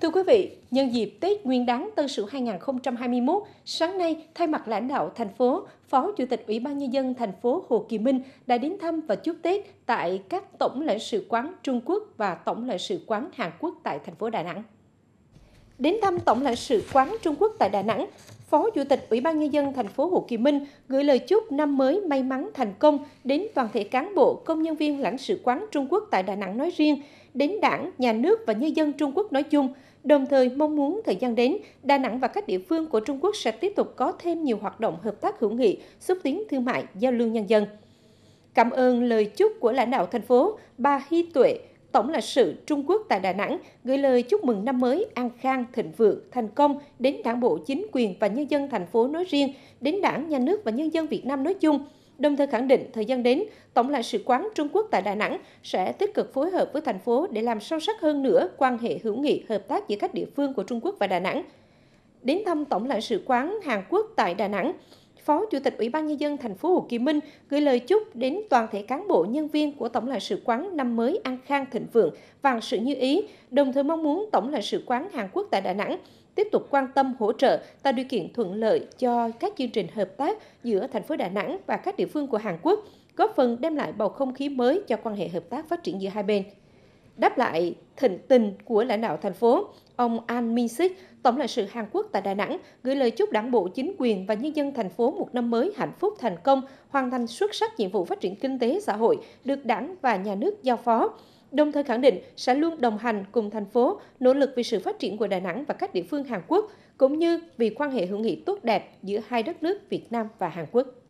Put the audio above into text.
Thưa quý vị, nhân dịp Tết Nguyên đán Tân Sửu 2021, sáng nay, thay mặt lãnh đạo thành phố, Phó Chủ tịch Ủy ban Nhân dân thành phố Hồ Kỳ Minh đã đến thăm và chúc Tết tại các Tổng lãnh sự quán Trung Quốc và Tổng lãnh sự quán Hàn Quốc tại thành phố Đà Nẵng. Đến thăm Tổng lãnh sự quán Trung Quốc tại Đà Nẵng, Phó Chủ tịch Ủy ban Nhân dân thành phố Hồ Chí Minh gửi lời chúc năm mới may mắn thành công đến toàn thể cán bộ, công nhân viên lãnh sự quán Trung Quốc tại Đà Nẵng nói riêng, đến đảng, nhà nước và nhân dân Trung Quốc nói chung, đồng thời mong muốn thời gian đến, Đà Nẵng và các địa phương của Trung Quốc sẽ tiếp tục có thêm nhiều hoạt động hợp tác hữu nghị, xúc tiến thương mại, giao lưu nhân dân. Cảm ơn lời chúc của lãnh đạo thành phố, bà Hy Tuệ, Tổng lãnh sự Trung Quốc tại Đà Nẵng gửi lời chúc mừng năm mới an khang, thịnh vượng, thành công đến Đảng bộ chính quyền và nhân dân thành phố nói riêng, đến Đảng, nhà nước và nhân dân Việt Nam nói chung. Đồng thời khẳng định thời gian đến, Tổng lãnh sự quán Trung Quốc tại Đà Nẵng sẽ tích cực phối hợp với thành phố để làm sâu sắc hơn nữa quan hệ hữu nghị hợp tác giữa các địa phương của Trung Quốc và Đà Nẵng. Đến thăm Tổng lãnh sự quán Hàn Quốc tại Đà Nẵng, Phó Chủ tịch Ủy ban nhân dân thành phố Hồ Chí Minh gửi lời chúc đến toàn thể cán bộ nhân viên của Tổng lãnh sự quán năm mới an khang thịnh vượng, vạn sự như ý, đồng thời mong muốn Tổng lãnh sự quán Hàn Quốc tại Đà Nẵng tiếp tục quan tâm hỗ trợ tạo điều kiện thuận lợi cho các chương trình hợp tác giữa thành phố Đà Nẵng và các địa phương của Hàn Quốc, góp phần đem lại bầu không khí mới cho quan hệ hợp tác phát triển giữa hai bên. Đáp lại thịnh tình của lãnh đạo thành phố, ông An Min Sik, Tổng lãnh sự Hàn Quốc tại Đà Nẵng, gửi lời chúc đảng bộ, chính quyền và nhân dân thành phố một năm mới hạnh phúc thành công, hoàn thành xuất sắc nhiệm vụ phát triển kinh tế xã hội được đảng và nhà nước giao phó đồng thời khẳng định sẽ luôn đồng hành cùng thành phố nỗ lực vì sự phát triển của Đà Nẵng và các địa phương Hàn Quốc, cũng như vì quan hệ hữu nghị tốt đẹp giữa hai đất nước Việt Nam và Hàn Quốc.